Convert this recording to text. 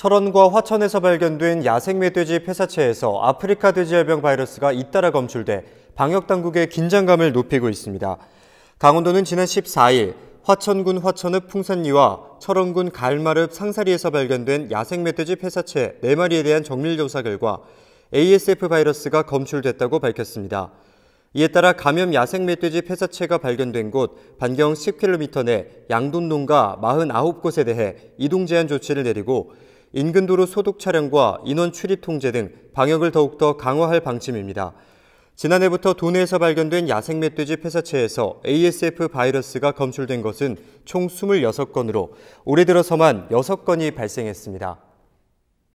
철원과 화천에서 발견된 야생 멧돼지 폐사체에서 아프리카 돼지열병 바이러스가 잇따라 검출돼 방역당국의 긴장감을 높이고 있습니다. 강원도는 지난 14일 화천군 화천읍 풍산리와 철원군 갈마읍 상사리에서 발견된 야생 멧돼지 폐사체 4마리에 대한 정밀조사 결과 ASF 바이러스가 검출됐다고 밝혔습니다. 이에 따라 감염 야생 멧돼지 폐사체가 발견된 곳 반경 10km 내 양돈농가 49곳에 대해 이동 제한 조치를 내리고 인근도로 소독 차량과 인원 출입 통제 등 방역을 더욱더 강화할 방침입니다. 지난해부터 도내에서 발견된 야생 멧돼지 폐사체에서 ASF 바이러스가 검출된 것은 총 26건으로 올해 들어서만 6건이 발생했습니다.